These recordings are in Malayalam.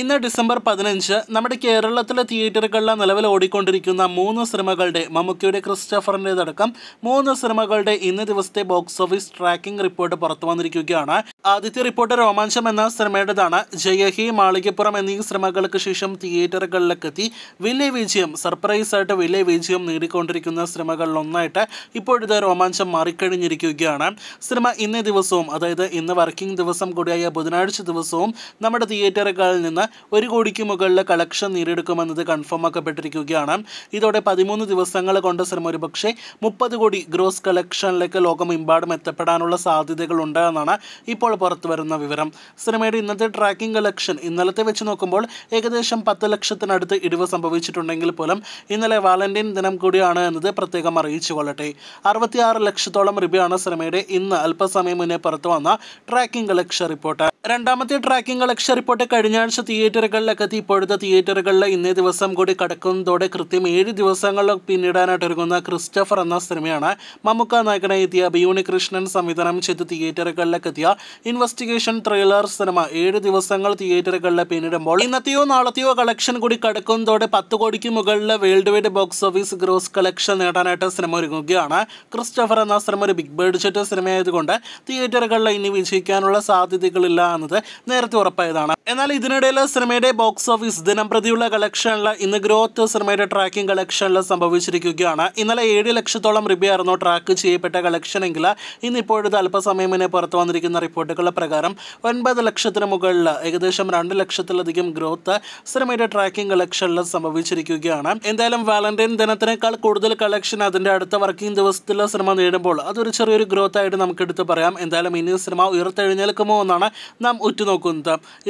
ഇന്ന് ഡിസംബർ പതിനഞ്ച് നമ്മുടെ കേരളത്തിലെ തിയേറ്ററുകളിൽ നിലവിൽ ഓടിക്കൊണ്ടിരിക്കുന്ന മൂന്ന് സിനിമകളുടെ മമ്മൂക്കിയുടെ ക്രിസ്റ്റഫറിൻ്റെതടക്കം മൂന്ന് സിനിമകളുടെ ഇന്ന് ദിവസത്തെ ബോക്സ് ഓഫീസ് ട്രാക്കിംഗ് റിപ്പോർട്ട് പുറത്തു വന്നിരിക്കുകയാണ് ആദ്യത്തെ റിപ്പോർട്ട് രോമാഞ്ചം എന്ന സിനിമയുടേതാണ് ജയഹി മാളികപ്പുറം എന്നീ സിനിമകൾക്ക് ശേഷം തിയേറ്ററുകളിലേക്കെത്തി വലിയ വിജയം സർപ്രൈസ് ആയിട്ട് വലിയ വിജയം നേടിക്കൊണ്ടിരിക്കുന്ന സിനിമകളിലൊന്നായിട്ട് ഇപ്പോഴത്തെ രോമാഞ്ചം മാറിക്കഴിഞ്ഞിരിക്കുകയാണ് സിനിമ ഇന്നേ ദിവസവും അതായത് ഇന്ന് വർക്കിംഗ് ദിവസം കൂടിയായ ബുധനാഴ്ച ദിവസവും നമ്മുടെ തിയേറ്ററുകളിൽ നിന്ന് ഒരു കോടിക്ക് മുകളിൽ കളക്ഷൻ നേടിയെടുക്കുമെന്നത് കൺഫേം ആക്കപ്പെട്ടിരിക്കുകയാണ് ഇതോടെ പതിമൂന്ന് ദിവസങ്ങൾ കൊണ്ട് ശ്രമം ഒരുപക്ഷെ മുപ്പത് കോടി ഗ്രോസ് കളക്ഷനിലേക്ക് ലോകമെമ്പാടും എത്തപ്പെടാനുള്ള സാധ്യതകളുണ്ട് എന്നാണ് ഇപ്പോൾ വരുന്ന വിവരം സിനിമയുടെ ഇന്നത്തെ ട്രാക്കിംഗ് കളക്ഷൻ ഇന്നലത്തെ വെച്ച് നോക്കുമ്പോൾ ഏകദേശം പത്ത് ലക്ഷത്തിനടുത്ത് ഇടിവ് സംഭവിച്ചിട്ടുണ്ടെങ്കിൽ പോലും ഇന്നലെ വാലന്റൈൻ ദിനം കൂടിയാണ് എന്നത് പ്രത്യേകം അറിയിച്ചു കൊള്ളട്ടെ അറുപത്തിയാറ് ലക്ഷത്തോളം രൂപയാണ് സിനിമയുടെ ഇന്ന് അല്പസമയം മുന്നേ പുറത്തു വന്ന ട്രാക്കിംഗ് കളക്ഷൻ റിപ്പോർട്ട് രണ്ടാമത്തെ ട്രാക്കിംഗ് കളക്ഷൻ റിപ്പോർട്ട് കഴിഞ്ഞ ആഴ്ച എത്തി ഇപ്പോഴത്തെ തിയേറ്ററുകളിൽ ഇന്നേ ദിവസം കൂടി കടക്കുന്നതോടെ കൃത്യം ഏഴ് ദിവസങ്ങളിൽ പിന്നിടാനായിട്ട് ഒരുങ്ങുന്ന ക്രിസ്റ്റഫർ എന്ന സിനിമയാണ് മമ്മുക്ക നായകനെ എത്തിയ ബിയൂണി കൃഷ്ണൻ സംവിധാനം ചെയ്ത് എത്തിയ ഇൻവെസ്റ്റിഗേഷൻ ത്രില്ലർ സിനിമ ഏഴ് ദിവസങ്ങൾ തിയേറ്ററുകളിൽ പിന്നിടുമ്പോൾ ഇന്നത്തെയോ നാളത്തെയോ കളക്ഷൻ കൂടി കടക്കുന്നതോടെ പത്ത് കോടിക്ക് മുകളിൽ world wide box office gross collection നേടാനായിട്ട് സിനിമ ഒരുങ്ങുകയാണ് ക്രിസ്റ്റഫർ എന്ന സിനിമ ഒരു ബിഗ് ബഡ്ജറ്റ് സിനിമയായതുകൊണ്ട് തിയേറ്ററുകളിൽ ഇനി വിജയിക്കാനുള്ള സാധ്യതകളില്ല എന്നത് നേരത്തെ ഉറപ്പായതാണ് എന്നാൽ ഇതിനിടയിൽ സിനിമയുടെ ബോക്സ് ഓഫീസ് ദിനം പ്രതിയുള്ള കളക്ഷനിൽ ഇന്ന് ഗ്രോത്ത് സിനിമയുടെ ട്രാക്കിംഗ് കളക്ഷനിൽ സംഭവിച്ചിരിക്കുകയാണ് ഇന്നലെ ഏഴ് ലക്ഷത്തോളം രൂപയായിരുന്നു ട്രാക്ക് ചെയ്യപ്പെട്ട കളക്ഷനെങ്കിൽ ഇന്നിപ്പോഴത് അല്പസമയം മുന്നേ പുറത്തു വന്നിരിക്കുന്ന റിപ്പോർട്ടുകൾ പ്രകാരം ഒൻപത് ലക്ഷത്തിന് മുകളിൽ ഏകദേശം രണ്ട് ലക്ഷത്തിലധികം ഗ്രോത്ത് സിനിമയുടെ ട്രാക്കിംഗ് കളക്ഷനിൽ സംഭവിച്ചിരിക്കുകയാണ് എന്തായാലും വാലന്റൈൻ ദിനത്തിനേക്കാൾ കൂടുതൽ കളക്ഷൻ അതിൻ്റെ അടുത്ത വർക്കിംഗ് ദിവസത്തിൽ സിനിമ നേടുമ്പോൾ അതൊരു ചെറിയൊരു ഗ്രോത്ത് ആയിട്ട് നമുക്ക് എടുത്ത് പറയാം എന്തായാലും ഇനി സിനിമ ഉയർത്തെഴുന്നേൽക്കുമോ എന്നാണ് നാം ഉറ്റുനോക്കുന്നത്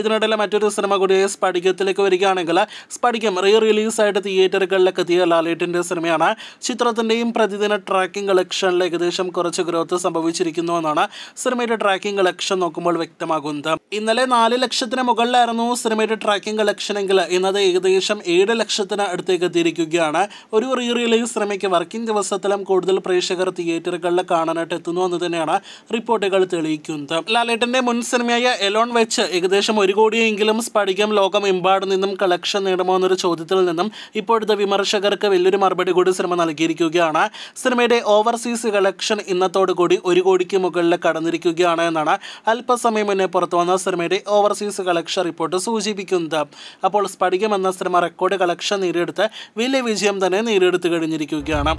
ഇതിനിടെ തന്നെ മറ്റൊരു സിനിമ കൂടി സ്പടികത്തിലേക്ക് വരികയാണെങ്കിൽ സ്പടികം റീ റിലീസായിട്ട് തിയേറ്ററുകളിലേക്ക് എത്തിയ ലാലേട്ടിൻ്റെ സിനിമയാണ് ചിത്രത്തിൻ്റെയും പ്രതിദിന ട്രാക്കിംഗ് കളക്ഷനിൽ ഏകദേശം കുറച്ച് ഗ്രോത്ത് സംഭവിച്ചിരിക്കുന്നു എന്നാണ് സിനിമയുടെ ട്രാക്കിംഗ് കളക്ഷൻ നോക്കുമ്പോൾ വ്യക്തമാകുന്നത് ഇന്നലെ നാല് ലക്ഷത്തിന് മുകളിലായിരുന്നു സിനിമയുടെ ട്രാക്കിംഗ് കളക്ഷനെങ്കിൽ ഇന്നത് ഏകദേശം ഏഴ് ലക്ഷത്തിന് അടുത്തേക്ക് എത്തിയിരിക്കുകയാണ് ഒരു റീ റിലീസ് സിനിമയ്ക്ക് വർക്കിംഗ് ദിവസത്തിലും കൂടുതൽ പ്രേക്ഷകർ തിയേറ്ററുകളിൽ കാണാനായിട്ട് എത്തുന്നു എന്ന് തന്നെയാണ് റിപ്പോർട്ടുകൾ തെളിയിക്കുന്നത് ലാലേട്ടന്റെ മുൻ സിനിമയായ എലോൺ വെച്ച് ഏകദേശം ഒരു കോടി എങ്കിലും സ്പടികം ലോകമെമ്പാട് നിന്നും കളക്ഷൻ നേടുമോ എന്നൊരു ചോദ്യത്തിൽ നിന്നും ഇപ്പോഴത്തെ വിമർശകർക്ക് വലിയൊരു മറുപടി കൂടി സിനിമ നൽകിയിരിക്കുകയാണ് സിനിമയുടെ ഓവർസീസ് കളക്ഷൻ ഇന്നത്തോടു കൂടി ഒരു കോടിക്ക് മുകളിൽ കടന്നിരിക്കുകയാണ് എന്നാണ് അല്പസമയം മുന്നേ പുറത്തു വന്ന സിനിമയുടെ ഓവർസീസ് കളക്ഷൻ റിപ്പോർട്ട് സൂചിപ്പിക്കുന്നത് അപ്പോൾ സ്പടികം എന്ന സിനിമ റെക്കോർഡ് കളക്ഷൻ നേടിയെടുത്ത് വലിയ വിജയം തന്നെ നേടിയെടുത്തു കഴിഞ്ഞിരിക്കുകയാണ്